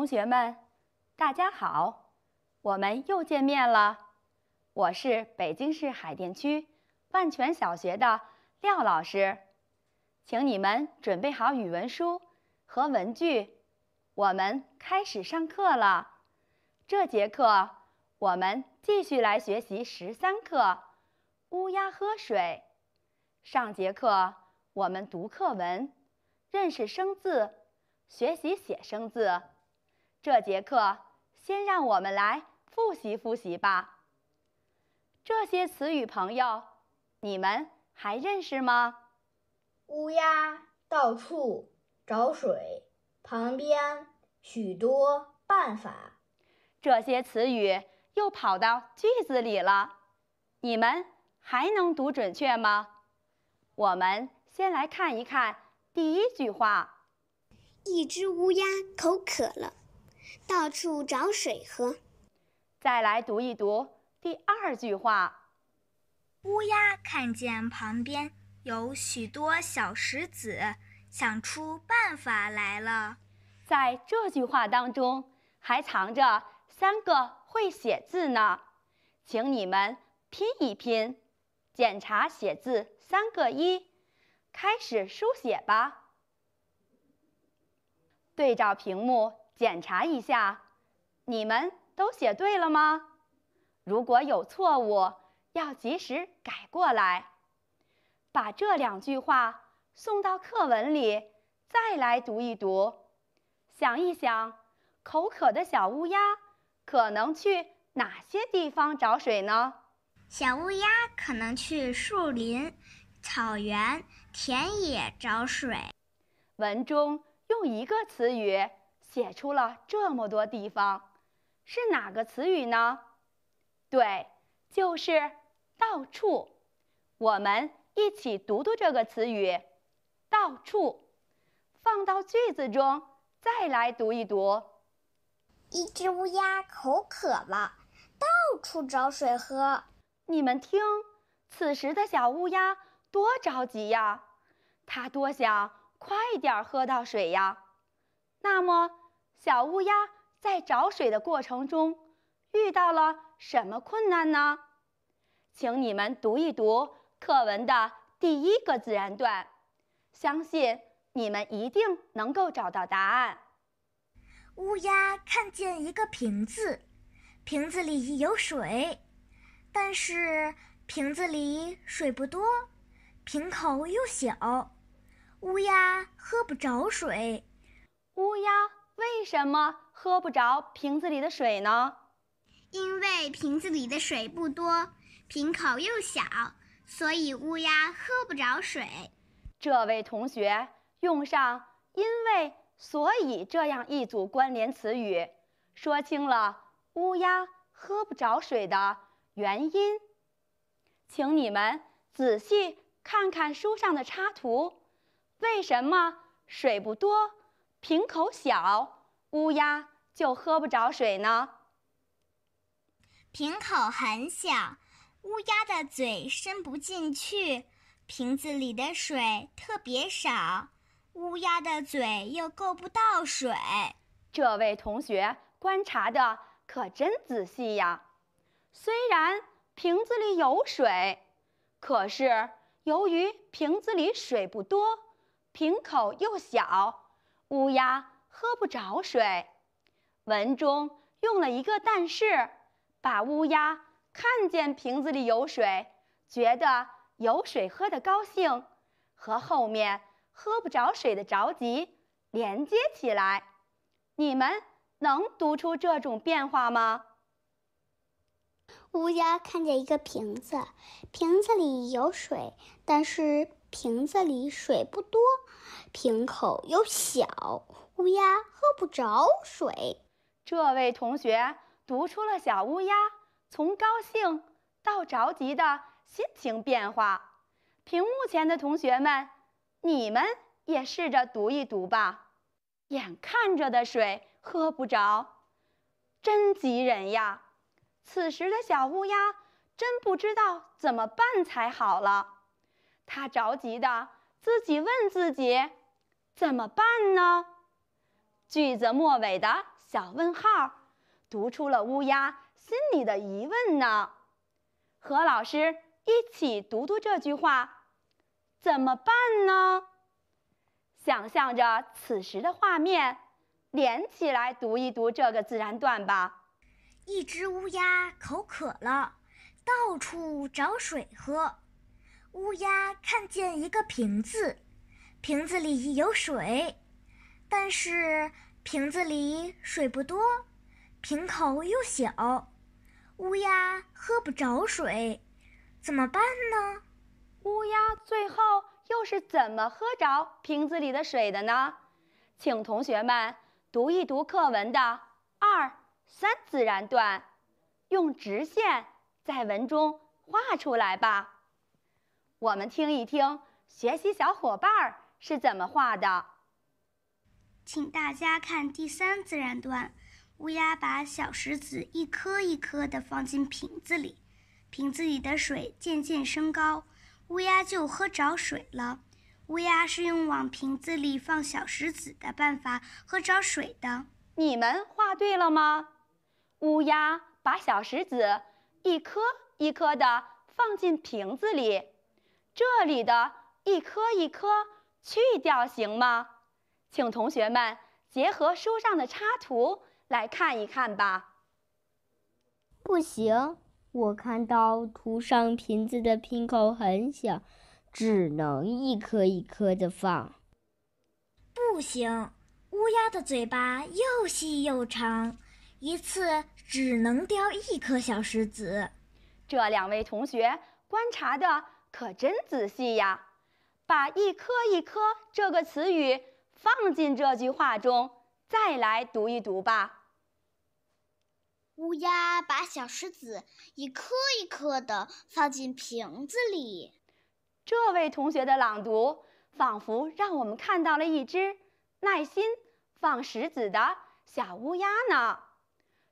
同学们，大家好，我们又见面了。我是北京市海淀区万泉小学的廖老师，请你们准备好语文书和文具，我们开始上课了。这节课我们继续来学习十三课《乌鸦喝水》。上节课我们读课文，认识生字，学习写生字。这节课先让我们来复习复习吧。这些词语朋友，你们还认识吗？乌鸦到处找水，旁边许多办法。这些词语又跑到句子里了，你们还能读准确吗？我们先来看一看第一句话：一只乌鸦口渴了。到处找水喝。再来读一读第二句话。乌鸦看见旁边有许多小石子，想出办法来了。在这句话当中还藏着三个会写字呢，请你们拼一拼，检查写字三个一，开始书写吧。对照屏幕。检查一下，你们都写对了吗？如果有错误，要及时改过来。把这两句话送到课文里，再来读一读，想一想，口渴的小乌鸦可能去哪些地方找水呢？小乌鸦可能去树林、草原、田野找水。文中用一个词语。写出了这么多地方，是哪个词语呢？对，就是到处。我们一起读读这个词语，到处，放到句子中，再来读一读。一只乌鸦口渴了，到处找水喝。你们听，此时的小乌鸦多着急呀，它多想快点喝到水呀。那么。小乌鸦在找水的过程中遇到了什么困难呢？请你们读一读课文的第一个自然段，相信你们一定能够找到答案。乌鸦看见一个瓶子，瓶子里有水，但是瓶子里水不多，瓶口又小，乌鸦喝不着水。乌鸦。为什么喝不着瓶子里的水呢？因为瓶子里的水不多，瓶口又小，所以乌鸦喝不着水。这位同学用上“因为所以”这样一组关联词语，说清了乌鸦喝不着水的原因。请你们仔细看看书上的插图，为什么水不多？瓶口小，乌鸦就喝不着水呢。瓶口很小，乌鸦的嘴伸不进去，瓶子里的水特别少，乌鸦的嘴又够不到水。这位同学观察的可真仔细呀！虽然瓶子里有水，可是由于瓶子里水不多，瓶口又小。乌鸦喝不着水，文中用了一个但是，把乌鸦看见瓶子里有水，觉得有水喝的高兴，和后面喝不着水的着急连接起来。你们能读出这种变化吗？乌鸦看见一个瓶子，瓶子里有水，但是瓶子里水不多。瓶口又小，乌鸦喝不着水。这位同学读出了小乌鸦从高兴到着急的心情变化。屏幕前的同学们，你们也试着读一读吧。眼看着的水喝不着，真急人呀！此时的小乌鸦真不知道怎么办才好了，他着急的自己问自己。怎么办呢？句子末尾的小问号，读出了乌鸦心里的疑问呢。和老师一起读读这句话，怎么办呢？想象着此时的画面，连起来读一读这个自然段吧。一只乌鸦口渴了，到处找水喝。乌鸦看见一个瓶子。瓶子里有水，但是瓶子里水不多，瓶口又小，乌鸦喝不着水，怎么办呢？乌鸦最后又是怎么喝着瓶子里的水的呢？请同学们读一读课文的二三自然段，用直线在文中画出来吧。我们听一听学习小伙伴儿。是怎么画的？请大家看第三自然段。乌鸦把小石子一颗一颗地放进瓶子里，瓶子里的水渐渐升高，乌鸦就喝着水了。乌鸦是用往瓶子里放小石子的办法喝着水的。你们画对了吗？乌鸦把小石子一颗一颗地放进瓶子里，这里的一颗一颗。去掉行吗？请同学们结合书上的插图来看一看吧。不行，我看到图上瓶子的瓶口很小，只能一颗一颗的放。不行，乌鸦的嘴巴又细又长，一次只能叼一颗小石子。这两位同学观察的可真仔细呀。把“一颗一颗”这个词语放进这句话中，再来读一读吧。乌鸦把小石子一颗一颗的放进瓶子里。这位同学的朗读仿佛让我们看到了一只耐心放石子的小乌鸦呢。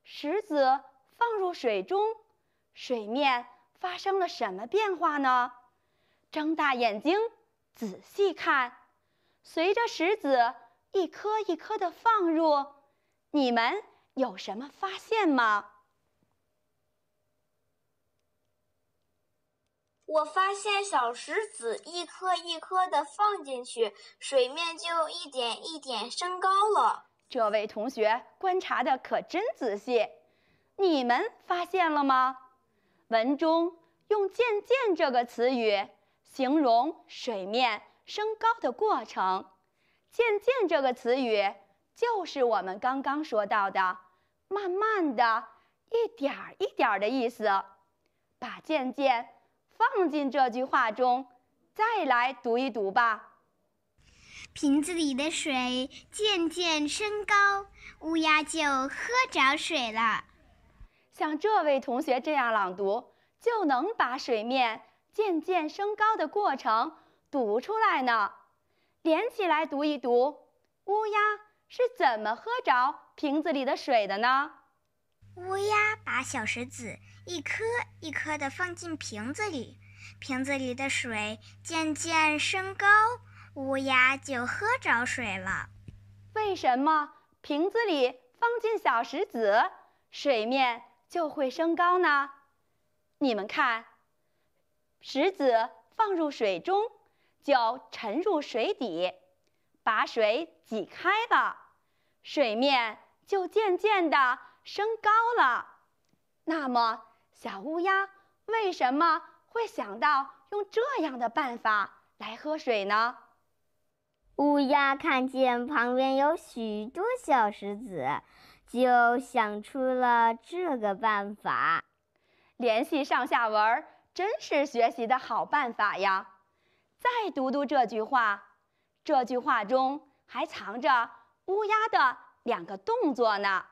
石子放入水中，水面发生了什么变化呢？睁大眼睛。仔细看，随着石子一颗一颗的放入，你们有什么发现吗？我发现小石子一颗一颗的放进去，水面就一点一点升高了。这位同学观察的可真仔细，你们发现了吗？文中用“渐渐”这个词语。形容水面升高的过程，“渐渐”这个词语就是我们刚刚说到的，慢慢的一点儿一点儿的意思。把“渐渐”放进这句话中，再来读一读吧。瓶子里的水渐渐升高，乌鸦就喝着水了。像这位同学这样朗读，就能把水面。渐渐升高的过程读出来呢，连起来读一读，乌鸦是怎么喝着瓶子里的水的呢？乌鸦把小石子一颗一颗地放进瓶子里，瓶子里的水渐渐升高，乌鸦就喝着水了。为什么瓶子里放进小石子，水面就会升高呢？你们看。石子放入水中，就沉入水底，把水挤开了，水面就渐渐地升高了。那么，小乌鸦为什么会想到用这样的办法来喝水呢？乌鸦看见旁边有许多小石子，就想出了这个办法。联系上下文儿。真是学习的好办法呀！再读读这句话，这句话中还藏着乌鸦的两个动作呢。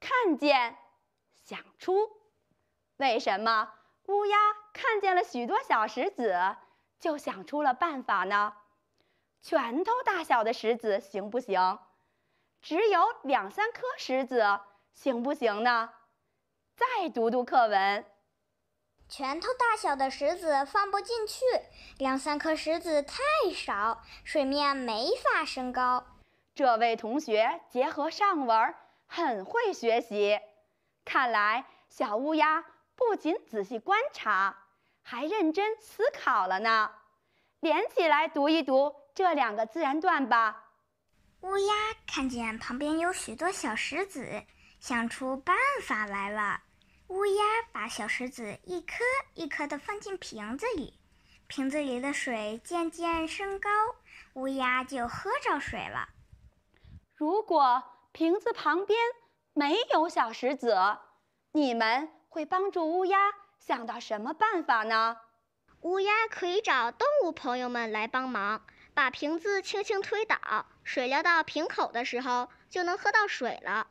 看见，想出。为什么乌鸦看见了许多小石子就想出了办法呢？拳头大小的石子行不行？只有两三颗石子行不行呢？再读读课文。拳头大小的石子放不进去，两三颗石子太少，水面没法升高。这位同学结合上文很会学习，看来小乌鸦不仅仔细观察，还认真思考了呢。连起来读一读这两个自然段吧。乌鸦看见旁边有许多小石子，想出办法来了。乌鸦把小石子一颗一颗地放进瓶子里，瓶子里的水渐渐升高，乌鸦就喝着水了。如果瓶子旁边没有小石子，你们会帮助乌鸦想到什么办法呢？乌鸦可以找动物朋友们来帮忙，把瓶子轻轻推倒，水流到瓶口的时候就能喝到水了。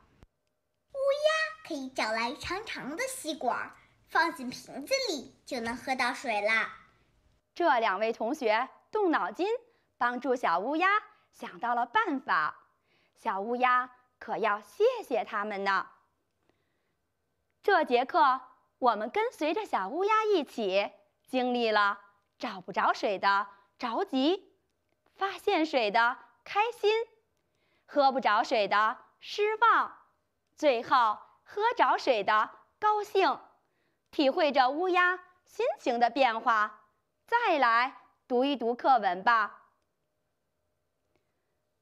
乌鸦。可以找来长长的吸管，放进瓶子里，就能喝到水了。这两位同学动脑筋，帮助小乌鸦想到了办法，小乌鸦可要谢谢他们呢。这节课我们跟随着小乌鸦一起经历了找不着水的着急，发现水的开心，喝不着水的失望，最后。喝着水的高兴，体会着乌鸦心情的变化，再来读一读课文吧。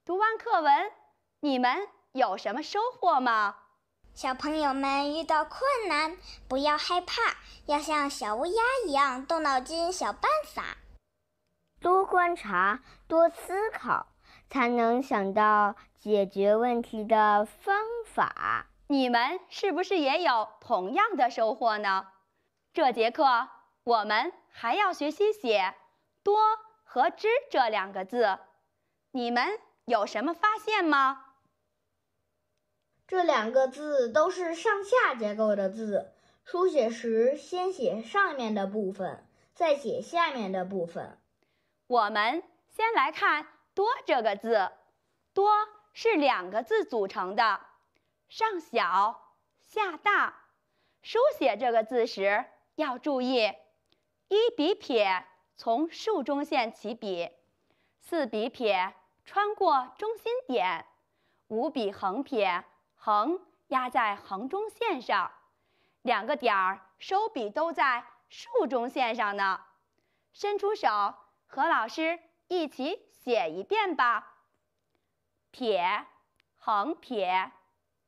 读完课文，你们有什么收获吗？小朋友们遇到困难不要害怕，要像小乌鸦一样动脑筋想办法，多观察，多思考，才能想到解决问题的方法。你们是不是也有同样的收获呢？这节课我们还要学习写“多”和“之”这两个字，你们有什么发现吗？这两个字都是上下结构的字，书写时先写上面的部分，再写下面的部分。我们先来看“多”这个字，“多”是两个字组成的。上小下大，书写这个字时要注意：一笔撇从竖中线起笔，四笔撇穿过中心点，五笔横撇横压在横中线上，两个点儿收笔都在竖中线上呢。伸出手，和老师一起写一遍吧。撇，横撇。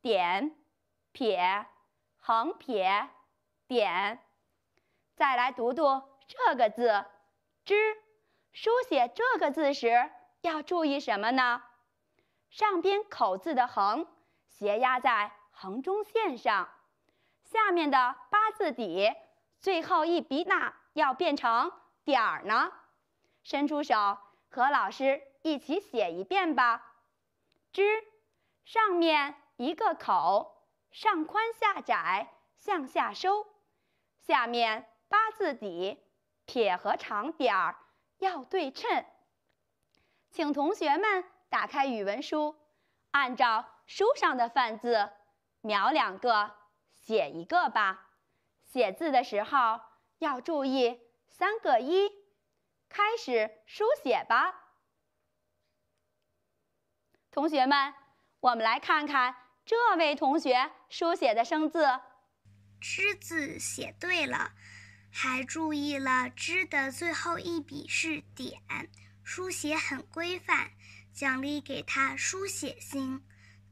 点、撇、横撇、点，再来读读这个字“之”。书写这个字时要注意什么呢？上边口字的横斜压在横中线上，下面的八字底最后一笔捺要变成点儿呢。伸出手，和老师一起写一遍吧。“之”，上面。一个口，上宽下窄，向下收，下面八字底，撇和长点要对称。请同学们打开语文书，按照书上的范字描两个，写一个吧。写字的时候要注意三个一，开始书写吧。同学们，我们来看看。这位同学书写的生字“之”字写对了，还注意了“之”的最后一笔是点，书写很规范。奖励给他书写星。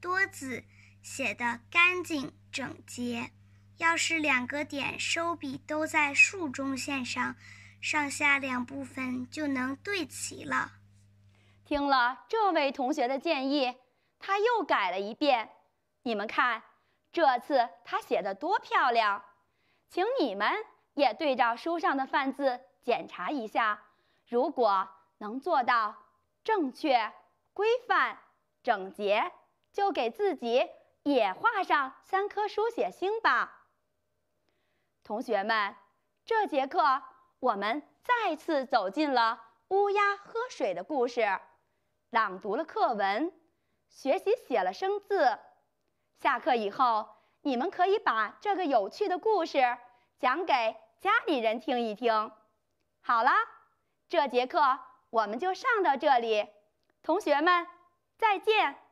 多字写的干净整洁，要是两个点收笔都在竖中线上，上下两部分就能对齐了。听了这位同学的建议，他又改了一遍。你们看，这次他写得多漂亮，请你们也对照书上的范字检查一下。如果能做到正确、规范、整洁，就给自己也画上三颗书写星吧。同学们，这节课我们再次走进了乌鸦喝水的故事，朗读了课文，学习写了生字。下课以后，你们可以把这个有趣的故事讲给家里人听一听。好了，这节课我们就上到这里，同学们再见。